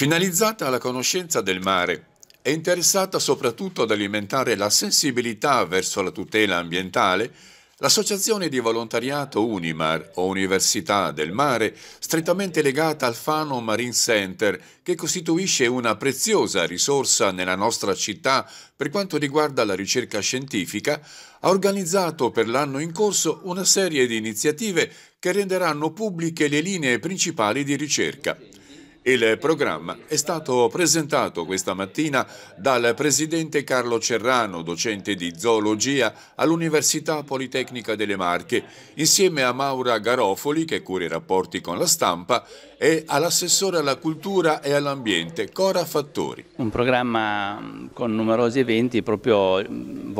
Finalizzata alla conoscenza del mare, è interessata soprattutto ad alimentare la sensibilità verso la tutela ambientale, l'associazione di volontariato Unimar o Università del Mare, strettamente legata al Fano Marine Center, che costituisce una preziosa risorsa nella nostra città per quanto riguarda la ricerca scientifica, ha organizzato per l'anno in corso una serie di iniziative che renderanno pubbliche le linee principali di ricerca. Il programma è stato presentato questa mattina dal presidente Carlo Cerrano, docente di zoologia all'Università Politecnica delle Marche, insieme a Maura Garofoli, che cura i rapporti con la stampa, e all'assessore alla cultura e all'ambiente, Cora Fattori. Un programma con numerosi eventi proprio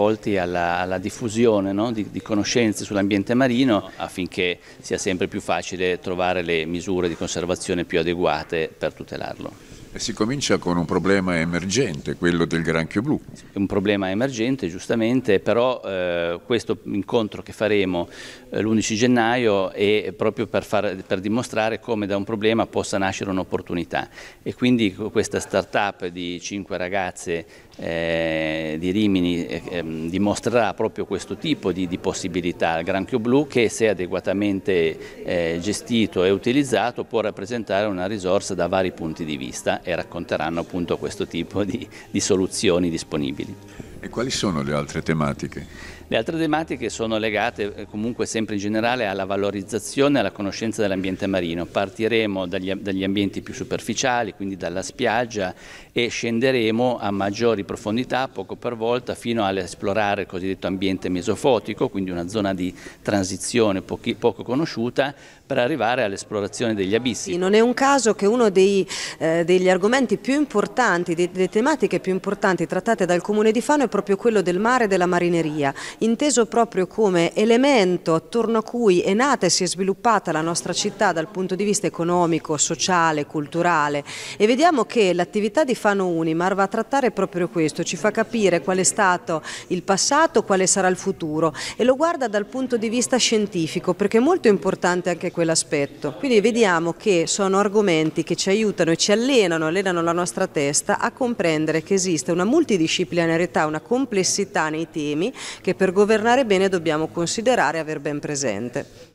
volti alla, alla diffusione no? di, di, conoscenze sull'ambiente marino affinché sia sempre più facile trovare le misure di conservazione più adeguate per tutelarlo. E si comincia con un problema emergente, quello del granchio blu. Un problema emergente, giustamente, però eh, questo incontro che faremo eh, l'11 gennaio è proprio per, far, per, dimostrare come da un problema possa nascere un'opportunità. E quindi questa start-up di cinque ragazze eh, di Rimini eh, ehm, dimostrerà proprio questo tipo di, di, possibilità, il granchio blu che se adeguatamente eh, gestito e utilizzato può rappresentare una risorsa da vari punti di vista e racconteranno appunto questo tipo di, di soluzioni disponibili. E quali sono le altre tematiche? Le altre tematiche sono legate eh, comunque sempre in generale alla valorizzazione e alla conoscenza dell'ambiente marino. Partiremo dagli, dagli, ambienti più superficiali, quindi dalla spiaggia e scenderemo a maggiori profondità, poco per volta, fino ad esplorare il cosiddetto ambiente mesofotico, quindi una zona di transizione pochi, poco conosciuta, per arrivare all'esplorazione degli abissi. non è un caso che uno dei, eh, degli argomenti più importanti, delle tematiche più importanti trattate dal Comune di Fano è proprio quello del mare e della marineria, inteso proprio come elemento attorno a cui è nata e si è sviluppata la nostra città dal punto di vista economico, sociale, culturale e vediamo che l'attività di Fano Unimar va a trattare proprio questo, ci fa capire qual è stato il passato, quale sarà il futuro e lo guarda dal punto di vista scientifico perché è molto importante anche quell'aspetto. Quindi vediamo che sono argomenti che ci aiutano e ci allenano, allenano la nostra testa a comprendere che esiste una multidisciplinarietà, una una complessità nei temi che per governare bene dobbiamo considerare e aver ben presente.